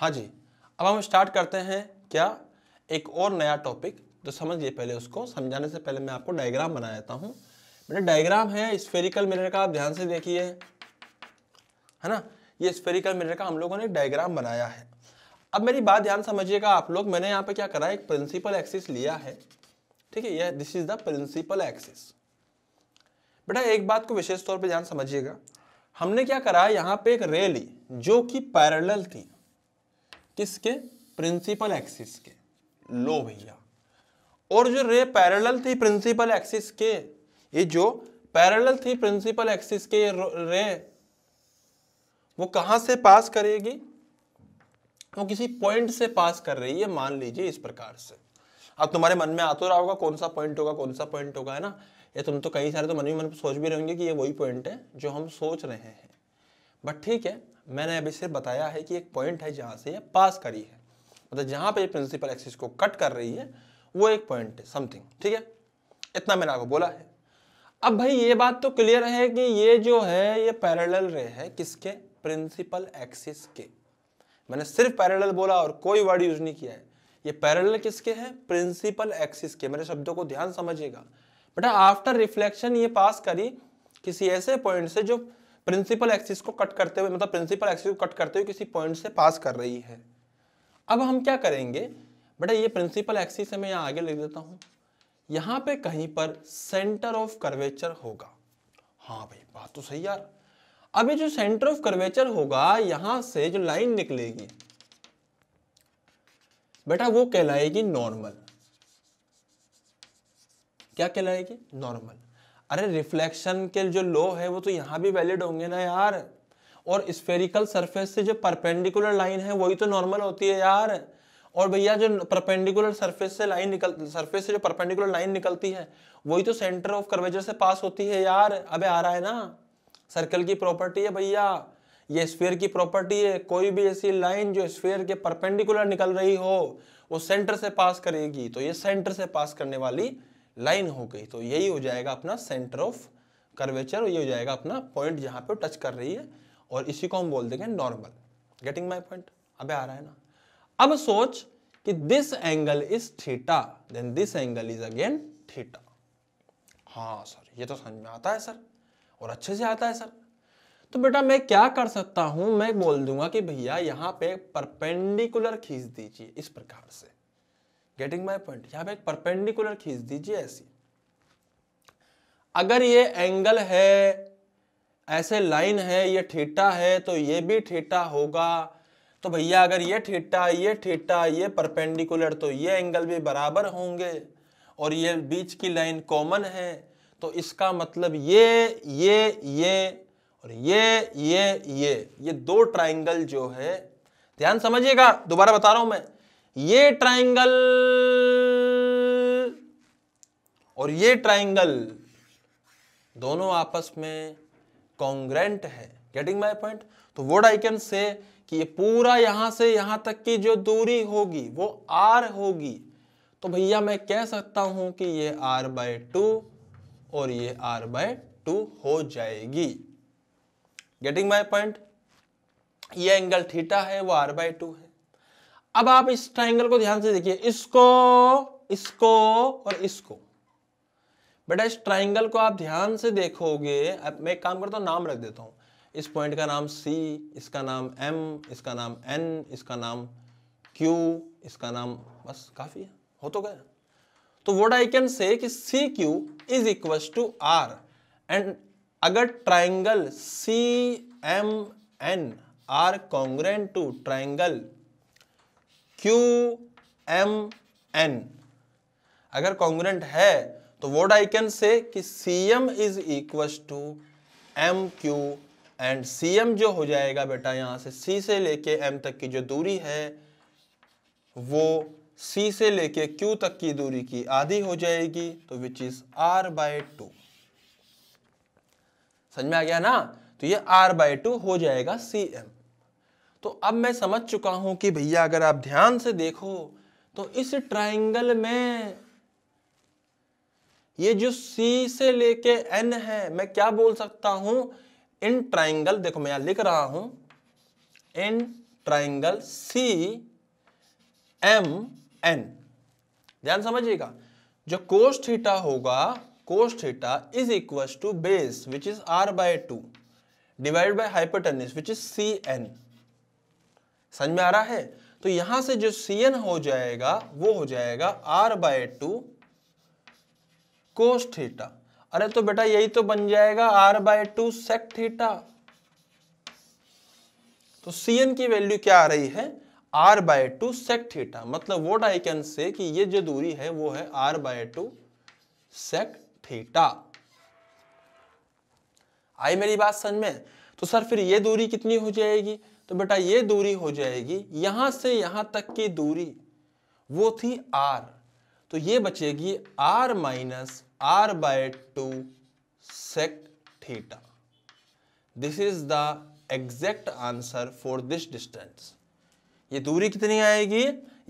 हाँ जी अब हम स्टार्ट करते हैं क्या एक और नया टॉपिक तो समझिए पहले उसको समझाने से पहले मैं आपको डायग्राम बना देता हूँ मेरा डायग्राम है स्फेरिकल मिरर का आप ध्यान से देखिए है ना ये स्फेरिकल मिरर का हम लोगों ने डायग्राम बनाया है अब मेरी बात ध्यान समझिएगा आप लोग मैंने यहाँ पे क्या करा एक प्रिंसिपल एक्सिस लिया है ठीक है यह this is the principal axis बेटा एक बात को विशेष तौर पर ध्यान समझिएगा हमने क्या करा यहाँ पे एक रे ली जो कि पैरल थी किसके प्रिंसिपल एक्सिस के लो भैया और जो रे पैरेलल थी प्रिंसिपल एक्सिस के ये जो पैरेलल थी प्रिंसिपल एक्सिस के ये रे वो कहां से पास करेगी वो किसी पॉइंट से पास कर रही है मान लीजिए इस प्रकार से अब तुम्हारे मन में आता तो रहा होगा कौन सा पॉइंट होगा कौन सा पॉइंट होगा है ना ये तुम तो कई सारे तो मन में मन सोच भी रहेंगे कि ये वही पॉइंट है जो हम सोच रहे हैं बट ठीक है मैंने अभी सिर्फ बताया है कि एक पॉइंट है जहाँ से ये पास करी है मतलब जहाँ पे ये प्रिंसिपल एक्सिस को कट कर रही है वो एक पॉइंट है समथिंग ठीक है इतना मैंने आपको बोला है अब भाई ये बात तो क्लियर है कि ये जो है ये पैरेलल रे है किसके प्रिंसिपल एक्सिस के मैंने सिर्फ पैरेलल बोला और कोई वर्ड यूज नहीं किया है ये पैरेलल किसके हैं प्रिंसिपल एक्सिस के मेरे शब्दों को ध्यान समझिएगा बेटा आफ्टर रिफ्लेक्शन ये पास करी किसी ऐसे पॉइंट से जो प्रिंसिपल एक्सिस को कट करते हुए मतलब प्रिंसिपल एक्सिस को कट करते हुए किसी पॉइंट से पास कर रही है अब हम क्या करेंगे बेटा ये प्रिंसिपल एक्सिस है मैं यहाँ आगे लिख देता हूँ यहाँ पे कहीं पर सेंटर ऑफ कर्वेचर होगा हाँ भाई बात तो सही यार अभी जो सेंटर ऑफ कर्वेचर होगा यहां से जो लाइन निकलेगी बेटा वो कहलाएगी नॉर्मल क्या कहलाएगी नॉर्मल अरे रिफ्लेक्शन के जो लो है वो तो यहाँ भी वैलिड होंगे ना यार और स्फेरिकल सरफेस से जो परपेंडिकुलर लाइन है वही तो नॉर्मल होती है यार और भैया जो परपेंडिकुलर सरफेस से लाइन निकल सरफेस से जो परपेंडिकुलर लाइन निकलती है वही तो सेंटर ऑफ कर्वेचर से पास होती है यार अबे आ रहा है ना सर्कल की प्रॉपर्टी है भैया ये स्फेयर की प्रॉपर्टी है कोई भी ऐसी लाइन जो स्फेयर के परपेंडिकुलर निकल रही हो वो सेंटर से पास करेगी तो ये सेंटर से पास करने वाली लाइन हो गई तो यही हो जाएगा अपना सेंटर ऑफ कर्वेचर और ये हो जाएगा अपना पॉइंट जहाँ पे टच कर रही है और इसी को हम बोल देंगे नॉर्मल गेटिंग माई पॉइंट अबे आ रहा है ना अब सोच कि this angle is theta then this angle is again theta हाँ सर ये तो समझ में आता है सर और अच्छे से आता है सर तो बेटा मैं क्या कर सकता हूं मैं बोल दूंगा कि भैया यहाँ पे परपेंडिकुलर खींच दीजिए इस प्रकार से गेटिंग माई पॉइंट यहां पर एक परपेंडिकुलर खींच दीजिए ऐसी अगर ये एंगल है ऐसे लाइन है ये ठेटा है तो ये भी ठेटा होगा तो भैया अगर ये ठेटा ये ठेटा ये परपेंडिकुलर तो ये एंगल भी बराबर होंगे और ये बीच की लाइन कॉमन है तो इसका मतलब ये ये ये और ये ये ये ये दो ट्राइंगल जो है ध्यान समझिएगा दोबारा बता रहा हूं मैं ये ट्राइंगल और ये ट्राइंगल दोनों आपस में कॉन्ग्रेंट है गेटिंग माई पॉइंट तो वोट आई कैन से कि ये पूरा यहां से यहां तक की जो दूरी होगी वो आर होगी तो भैया मैं कह सकता हूं कि ये आर बाय टू और ये आर बाय टू हो जाएगी गेटिंग माई पॉइंट ये एंगल थीटा है वो आर बाय टू है अब आप इस ट्राइंगल को ध्यान से देखिए इसको इसको और इसको बेटा इस ट्राइंगल को आप ध्यान से देखोगे अब मैं एक काम करता हूँ नाम रख देता हूँ इस पॉइंट का नाम C, इसका नाम M, इसका नाम N, इसका नाम Q, इसका नाम बस काफ़ी है हो तो गया तो वोट आई कैन से कि C Q is equal to R and अगर triangle C M N are congruent to triangle Q M N अगर कॉन्ग्रेंट है तो वोट आई कैन से कि C M is equal to M Q and C M जो हो जाएगा बेटा यहां से सी से लेके एम तक की जो दूरी है वो सी से लेके क्यू तक की दूरी की आधी हो जाएगी तो which is R by two समझ में आ गया ना तो ये आर बाय टू हो जाएगा सी एम तो अब मैं समझ चुका हूं कि भैया अगर आप ध्यान से देखो तो इस ट्राइंगल में ये जो C से लेके N है मैं क्या बोल सकता हूं इन ट्राइंगल देखो मैं यहां लिख रहा हूं in triangle C M N ध्यान समझिएगा जो कोस थीटा होगा cos theta is equal to base which is R by two divide by hypotenuse which is C N समझ में आ रहा है तो यहां से जो सी एन हो जाएगा वो हो जाएगा R by two cos theta अरे तो बेटा यही तो बन जाएगा R by two sec theta तो सी एन की वैल्यू क्या आ रही है R by two sec theta मतलब वोट आई कैन से कि ये जो दूरी है वो है R by two sec theta आई मेरी बात समझ में तो सर फिर ये दूरी कितनी हो जाएगी तो बेटा ये दूरी हो जाएगी यहां से यहां तक की दूरी वो थी आर तो ये बचेगी R minus R by two sec theta this is the exact answer for this distance ये दूरी कितनी आएगी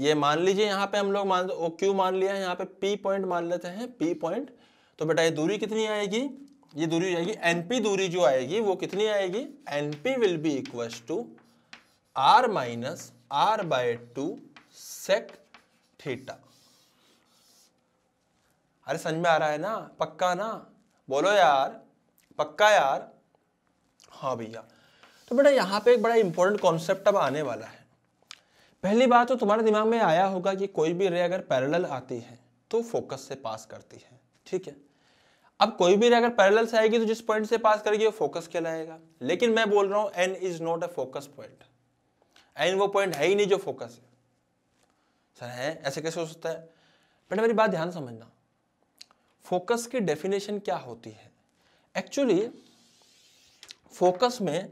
ये मान लीजिए यहां पे हम लोग मान ओ क्यू मान लिया है यहां पे पी पॉइंट मान लेते हैं पी पॉइंट तो बेटा ये दूरी कितनी आएगी ये दूरी आएगी एनपी दूरी जो आएगी वो कितनी आएगी NP will be equal to R minus R by two sec theta अरे समझ में आ रहा है ना पक्का ना बोलो यार पक्का यार हाँ भैया तो बेटा यहाँ पे एक बड़ा इंपॉर्टेंट कॉन्सेप्ट अब आने वाला है पहली बात तो तुम्हारे दिमाग में आया होगा कि कोई भी रे अगर पैरेलल आती है तो फोकस से पास करती है ठीक है अब कोई भी रे अगर पैरेलल से आएगी तो जिस पॉइंट से पास करेगी वो फोकस कहलाएगा लेकिन मैं बोल रहा हूँ N is not a focus point N वो पॉइंट है ही नहीं जो फोकस है सर है ऐसे कैसे हो सकता है बेटा मेरी बात ध्यान समझना फोकस की डेफिनेशन क्या होती है एक्चुअली फोकस में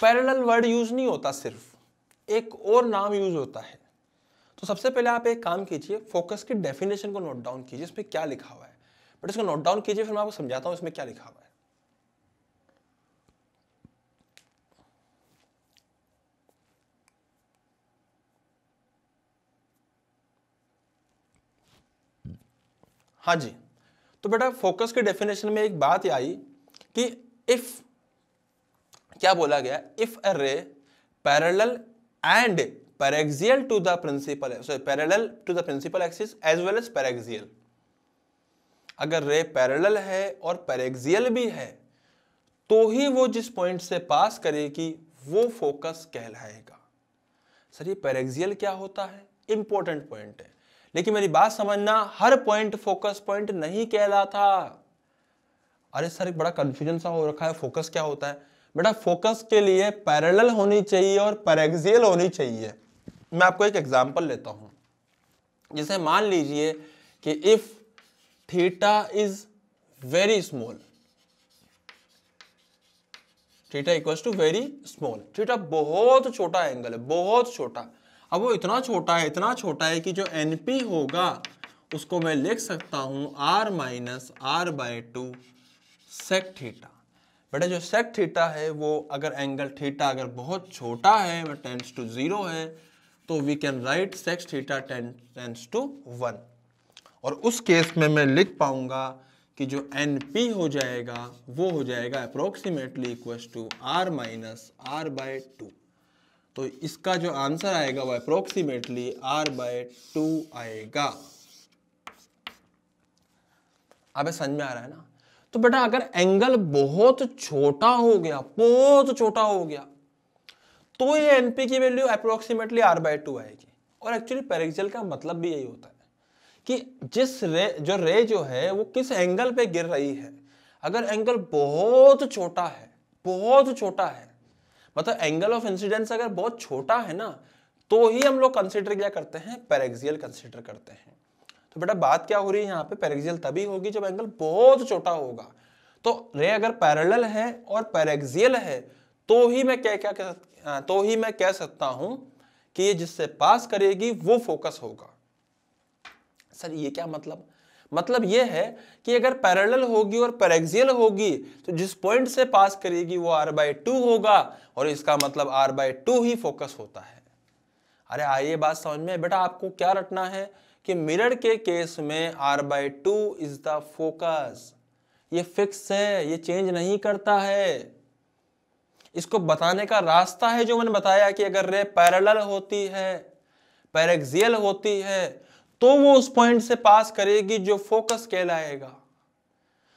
पैरेलल वर्ड यूज नहीं होता सिर्फ एक और नाम यूज होता है तो सबसे पहले आप एक काम कीजिए फोकस की डेफिनेशन को नोट डाउन कीजिए इसमें क्या लिखा हुआ है बट इसको नोट डाउन कीजिए फिर मैं आपको समझाता हूँ इसमें क्या लिखा हुआ है हाँ जी तो बेटा फोकस के डेफिनेशन में एक बात आई कि इफ क्या बोला गया if a ray parallel and paraxial to the principal sorry parallel to the principal axis as well as paraxial अगर रे पैरेलल है और पैरेक्सियल भी है तो ही वो जिस पॉइंट से पास करेगी वो फोकस कहलाएगा सर ये पैरेक्सियल क्या होता है इंपॉर्टेंट पॉइंट है लेकिन मेरी बात समझना हर पॉइंट फोकस पॉइंट नहीं कहलाता अरे सर एक बड़ा कंफ्यूजन सा हो रखा है फोकस क्या होता है बेटा फोकस के लिए पैरेलल होनी चाहिए और पैरेक्सियल होनी चाहिए मैं आपको एक एग्जाम्पल लेता हूं जैसे मान लीजिए कि if theta is very small theta equals to very small theta बहुत छोटा एंगल है बहुत छोटा अब वो इतना छोटा है इतना छोटा है कि जो एन पी होगा उसको मैं लिख सकता हूँ R minus R by two sec theta बेटा जो सेक थीटा है वो अगर एंगल थीटा अगर बहुत छोटा है टेंस टू ज़ीरो है तो we can write sec theta tends to one और उस केस में मैं लिख पाऊंगा कि जो एन पी हो जाएगा वो हो जाएगा approximately equals to R minus R by two तो इसका जो आंसर आएगा वह अप्रोक्सीमेटली आर बाय टू आएगा अब समझ में आ रहा है ना तो बेटा अगर एंगल बहुत छोटा हो गया बहुत छोटा हो गया तो ये एनपी की value approximately R by two आएगी और एक्चुअली पेरिक्सल का मतलब भी यही होता है कि जिस रे जो रे जो है वो किस एंगल पे गिर रही है अगर एंगल बहुत छोटा है बहुत छोटा है मतलब एंगल ऑफ इंसिडेंस अगर बहुत छोटा है ना तो ही हम लोग कंसिडर क्या करते हैं पेरेक्सियल कंसिडर करते हैं तो बेटा बात क्या हो रही है यहाँ पे पेरेक्सियल तभी होगी जब एंगल बहुत छोटा होगा तो रे अगर पैरेलल है और पेरेक्सियल है तो ही मैं क्या क्या कह हाँ, तो ही मैं कह सकता हूं कि ये जिससे पास करेगी वो फोकस होगा सर ये क्या मतलब मतलब ये है कि अगर पैरेलल होगी और पैरेक्सियल होगी तो जिस पॉइंट से पास करेगी वो आर बाई टू होगा और इसका मतलब आर बाई टू ही फोकस होता है अरे आइए बात समझ में बेटा आपको क्या रटना है कि मिरर के केस में R by two is the focus ये फिक्स है ये चेंज नहीं करता है इसको बताने का रास्ता है जो मैंने बताया कि अगर रे पैरेलल होती है पैरेक्सियल होती है तो वो उस पॉइंट से पास करेगी जो फोकस कहलाएगा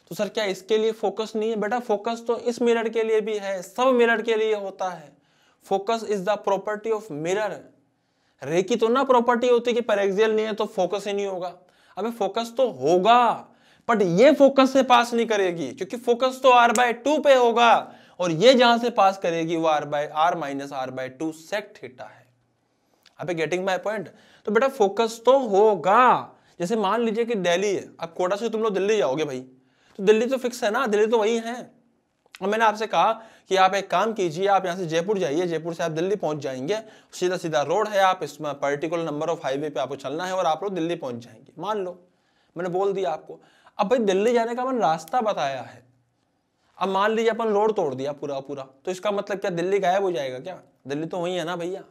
तो सर क्या इसके लिए फोकस नहीं है बेटा फोकस तो इस मिरर के लिए भी है सब मिरर के लिए होता है focus is the property of mirror ray की तो ना प्रॉपर्टी होती कि पेरेक्सियल नहीं है तो फोकस ही नहीं होगा अबे फोकस तो होगा बट ये फोकस से पास नहीं करेगी क्योंकि फोकस तो आर बाय टू पे होगा और ये जहां से पास करेगी वो R by R minus R by two sec theta है अबे गेटिंग माय पॉइंट तो बेटा फोकस तो होगा जैसे मान लीजिए कि दिल्ली है अब कोटा से तुम लोग दिल्ली जाओगे भाई तो दिल्ली तो फिक्स है ना दिल्ली तो वही है और मैंने आपसे कहा कि आप एक काम कीजिए आप यहाँ से जयपुर जाइए जयपुर से आप दिल्ली पहुँच जाएंगे सीधा सीधा रोड है आप इसमें पर्टिकुलर नंबर ऑफ हाईवे पे आपको चलना है और आप लोग दिल्ली पहुँच जाएंगे मान लो मैंने बोल दिया आपको अब भाई दिल्ली जाने का मैंने रास्ता बताया है अब मान लीजिए अपन रोड तोड़ दिया पूरा पूरा तो इसका मतलब क्या दिल्ली गायब हो जाएगा क्या दिल्ली तो वही है ना भैया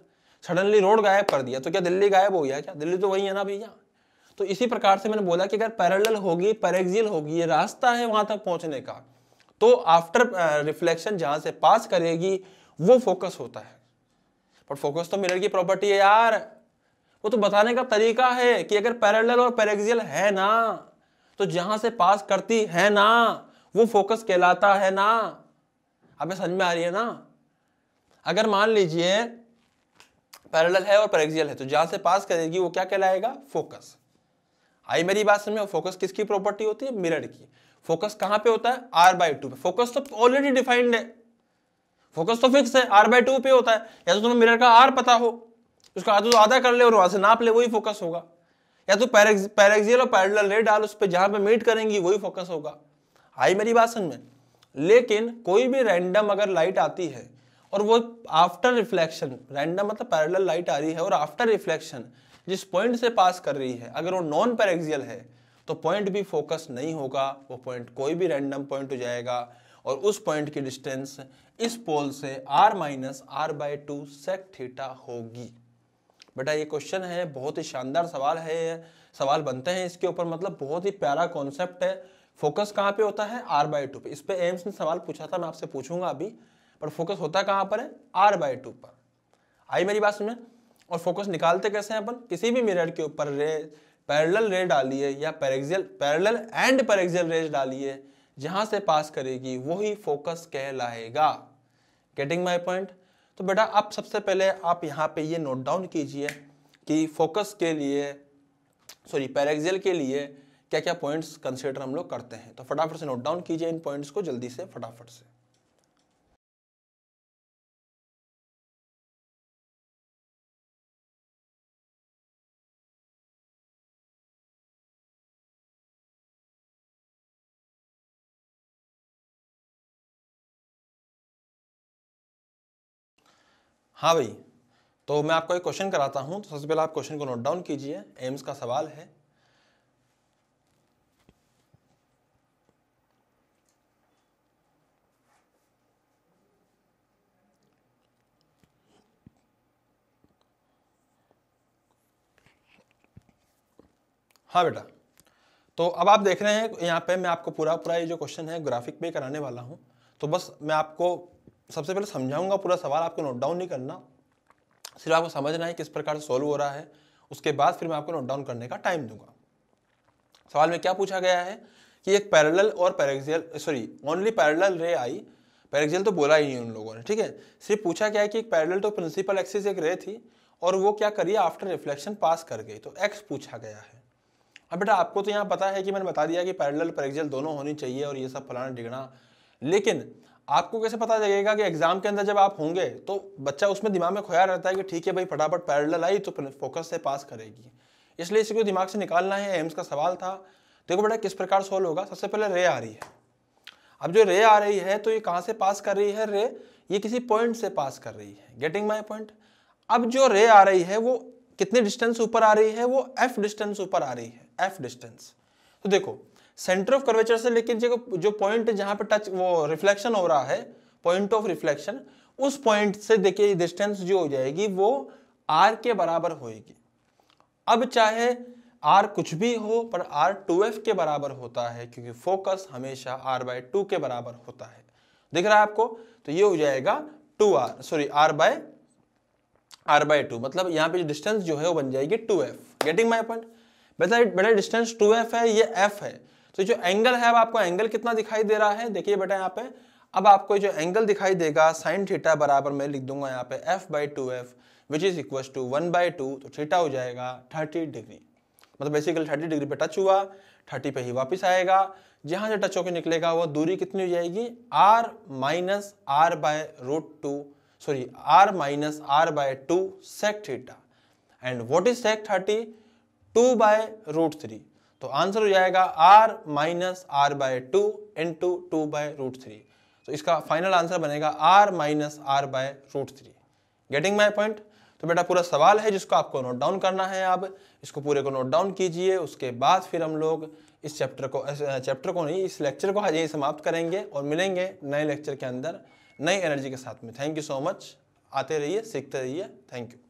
सडनली रोड गायब कर दिया तो क्या दिल्ली गायब हो गया क्या दिल्ली तो वही है ना भैया तो इसी प्रकार से मैंने बोला कि अगर पैरेलल होगी पैरेक्सियल होगी ये रास्ता है वहां तक पहुंचने का तो आफ्टर रिफ्लेक्शन जहां से पास करेगी वो फोकस होता है पर फोकस तो मिरर की प्रॉपर्टी है यार वो तो बताने का तरीका है कि अगर पैरेलल और पैरेक्सियल है ना तो जहां से पास करती है ना वो फोकस कहलाता है ना अब समझ में आ रही है ना अगर मान लीजिए पैरेलल है और पैरेक्सियल है तो जहां से पास करेगी वो क्या कहलाएगा फोकस आई मेरी बात समझ में फोकस किसकी प्रॉपर्टी होती है मिरर की फोकस कहां पे होता है आर बाई टू पे फोकस तो ऑलरेडी डिफाइंड है फोकस तो फिक्स है आर बाई टू पे होता है या तो तुम्हें मिरर का आर पता हो उसका आधा तो आधा कर ले और वहां से नाप ले वही फोकस होगा या तो पैरेक्सियल और पैरेलल रे डाल उस पर जहां पे मीट करेंगी वही फोकस होगा आई मेरी बात समझ में लेकिन कोई भी रैंडम अगर लाइट आती है और वो आफ्टर रिफ्लेक्शन रैंडम मतलब पैरेलल लाइट आ रही है और आफ्टर रिफ्लेक्शन जिस पॉइंट से पास कर रही है अगर वो नॉन पैरेक्सियल है तो पॉइंट भी फोकस नहीं होगा वो पॉइंट कोई भी रैंडम पॉइंट हो जाएगा और उस पॉइंट की डिस्टेंस इस पोल से R minus R by two sec theta होगी बेटा ये क्वेश्चन है बहुत ही शानदार सवाल है सवाल बनते हैं इसके ऊपर मतलब बहुत ही प्यारा कॉन्सेप्ट है फोकस कहाँ पे होता है आर बाई टू पे इस पर एम्स ने सवाल पूछा था मैं आपसे पूछूंगा अभी पर फोकस होता कहाँ पर है आर बाई टू पर आई मेरी बात समझ और फोकस निकालते कैसे हैं अपन किसी भी मिरर के ऊपर रे पैरल रे डालिए या paraxial parallel and paraxial rays डालिए जहाँ से पास करेगी वही फोकस कहलाएगा गेटिंग माई पॉइंट तो बेटा आप सबसे पहले आप यहाँ पे ये नोट डाउन कीजिए कि फोकस के लिए सॉरी पैरेक्सियल के लिए क्या क्या पॉइंट्स कंसिडर हम लोग करते हैं तो फटाफट से नोट डाउन कीजिए इन पॉइंट्स को जल्दी से फटाफट से हाँ भाई तो मैं आपको एक क्वेश्चन कराता हूँ तो सबसे पहले आप क्वेश्चन को नोट डाउन कीजिए एम्स का सवाल है हाँ बेटा तो अब आप देख रहे हैं यहाँ पे मैं आपको पूरा पूरा ये जो क्वेश्चन है ग्राफिक पे कराने वाला हूँ तो बस मैं आपको सबसे पहले समझाऊंगा पूरा सवाल आपको नोट डाउन नहीं करना सिर्फ आपको समझना है किस प्रकार से सॉल्व हो रहा है उसके बाद फिर मैं आपको नोट डाउन करने का टाइम दूंगा सवाल में क्या पूछा गया है कि एक पैरेलल और पैरेक्सियल सॉरी ओनली पैरेलल रे आई पैरेक्सियल तो बोला ही नहीं उन लोगों ने ठीक है सिर्फ पूछा गया है कि एक पैरेलल तो प्रिंसिपल एक्सिस एक रे थी और वो क्या करिए आफ्टर रिफ्लेक्शन पास कर गई तो एक्स पूछा गया है अब बेटा आपको तो यहाँ पता है कि मैंने बता दिया कि पैरेलल पैरेक्सियल दोनों होनी चाहिए और ये सब फलाना डिगना लेकिन आपको कैसे पता लगेगा कि एग्जाम के अंदर जब आप होंगे तो बच्चा उसमें दिमाग में खोया रहता है कि ठीक है भाई फटाफट पैरल आई तो फोकस से पास करेगी इसलिए इसको दिमाग से निकालना है एम्स का सवाल था देखो बेटा किस प्रकार सॉल्व होगा सबसे पहले रे आ रही है अब जो रे आ रही है तो ये कहाँ से पास कर रही है रे ये किसी पॉइंट से पास कर रही है गेटिंग माई पॉइंट अब जो रे आ रही है वो कितने डिस्टेंस ऊपर आ रही है वो एफ डिस्टेंस ऊपर आ रही है एफ डिस्टेंस तो देखो सेंटर ऑफ कर्वेचर से लेकिन जो जो पॉइंट जहां पे टच वो रिफ्लेक्शन हो रहा है पॉइंट ऑफ रिफ्लेक्शन उस पॉइंट से देखिए डिस्टेंस जो हो जाएगी वो आर के बराबर होएगी अब चाहे आर कुछ भी हो पर आर टू एफ के बराबर होता है क्योंकि फोकस हमेशा आर बाय टू के बराबर होता है दिख रहा है आपको तो ये हो जाएगा two R sorry R by R by two मतलब यहाँ पे डिस्टेंस जो है वो बन जाएगी two F getting my point बेटा बेटा डिस्टेंस टू एफ है ये एफ है तो जो एंगल है अब आपको एंगल कितना दिखाई दे रहा है देखिए बेटा यहाँ पे अब आपको जो एंगल दिखाई देगा साइन थीटा बराबर मैं लिख दूंगा यहाँ पे F by two F which is equal to one by two तो थीटा हो जाएगा थर्टी डिग्री मतलब बेसिकली थर्टी डिग्री पे टच हुआ थर्टी पे ही वापस आएगा जहाँ से टच होकर निकलेगा वो दूरी कितनी हो जाएगी R minus R by root two sorry R minus R by two sec theta and what is sec thirty two by root three तो आंसर हो जाएगा R minus R by two into two by root three तो इसका final answer बनेगा R minus R by root three getting my point तो बेटा पूरा सवाल है जिसको आपको नोट डाउन करना है आप इसको पूरे को नोट डाउन कीजिए उसके बाद फिर हम लोग इस चैप्टर को चैप्टर को नहीं इस लेक्चर को यही समाप्त करेंगे और मिलेंगे नए लेक्चर के अंदर नई एनर्जी के साथ में थैंक यू सो मच आते रहिए सीखते रहिए थैंक यू